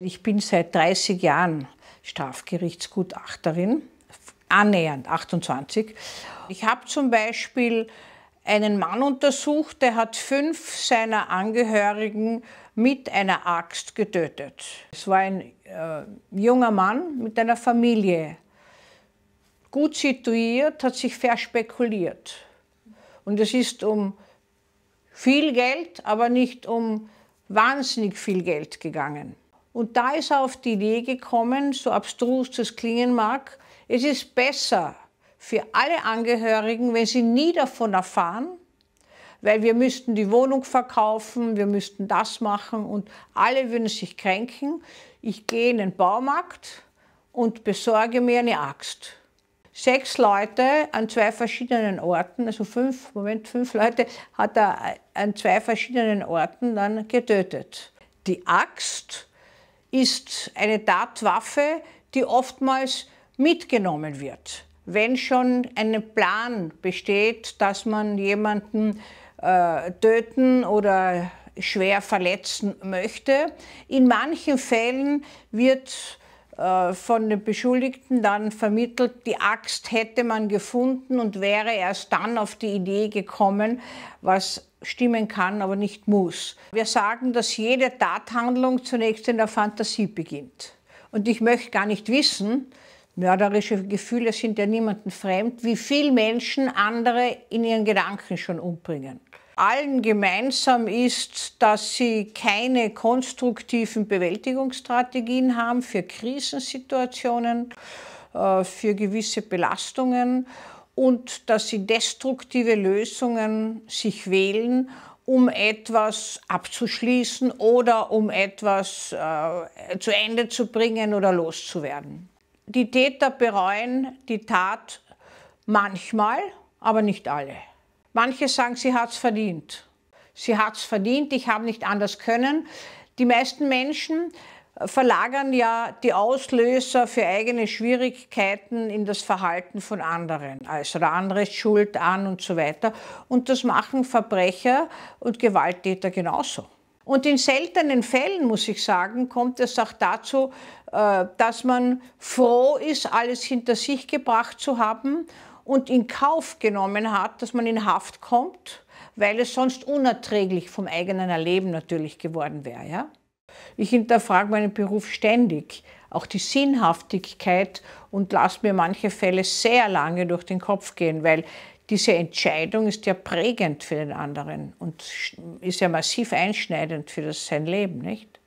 Ich bin seit 30 Jahren Strafgerichtsgutachterin, annähernd 28. Ich habe zum Beispiel einen Mann untersucht, der hat fünf seiner Angehörigen mit einer Axt getötet. Es war ein äh, junger Mann mit einer Familie. Gut situiert, hat sich verspekuliert. Und es ist um viel Geld, aber nicht um wahnsinnig viel Geld gegangen. Und da ist er auf die Idee gekommen, so abstrus das klingen mag, es ist besser für alle Angehörigen, wenn sie nie davon erfahren, weil wir müssten die Wohnung verkaufen, wir müssten das machen und alle würden sich kränken. Ich gehe in den Baumarkt und besorge mir eine Axt. Sechs Leute an zwei verschiedenen Orten, also fünf, Moment, fünf Leute hat er an zwei verschiedenen Orten dann getötet. Die Axt ist eine Tatwaffe, die oftmals mitgenommen wird. Wenn schon ein Plan besteht, dass man jemanden äh, töten oder schwer verletzen möchte, in manchen Fällen wird äh, von den Beschuldigten dann vermittelt, die Axt hätte man gefunden und wäre erst dann auf die Idee gekommen, was stimmen kann, aber nicht muss. Wir sagen, dass jede Tathandlung zunächst in der Fantasie beginnt. Und ich möchte gar nicht wissen, mörderische Gefühle sind ja niemandem fremd, wie viele Menschen andere in ihren Gedanken schon umbringen. Allen gemeinsam ist, dass sie keine konstruktiven Bewältigungsstrategien haben für Krisensituationen, äh, für gewisse Belastungen und dass sie destruktive Lösungen sich wählen, um etwas abzuschließen oder um etwas äh, zu Ende zu bringen oder loszuwerden. Die Täter bereuen die Tat manchmal, aber nicht alle. Manche sagen, sie hat es verdient. Sie hat es verdient, ich habe nicht anders können. Die meisten Menschen verlagern ja die Auslöser für eigene Schwierigkeiten in das Verhalten von anderen. Also der andere ist schuld an und so weiter. Und das machen Verbrecher und Gewalttäter genauso. Und in seltenen Fällen, muss ich sagen, kommt es auch dazu, äh, dass man froh ist, alles hinter sich gebracht zu haben und in Kauf genommen hat, dass man in Haft kommt, weil es sonst unerträglich vom eigenen Erleben natürlich geworden wäre. Ja? Ich hinterfrage meinen Beruf ständig, auch die Sinnhaftigkeit und lasse mir manche Fälle sehr lange durch den Kopf gehen, weil diese Entscheidung ist ja prägend für den anderen und ist ja massiv einschneidend für das, sein Leben, nicht?